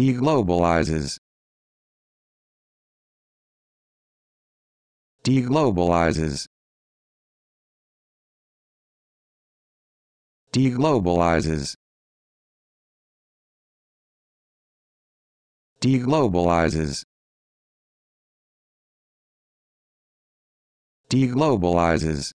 deglobalizes deglobalizes deglobalizes deglobalizes deglobalizes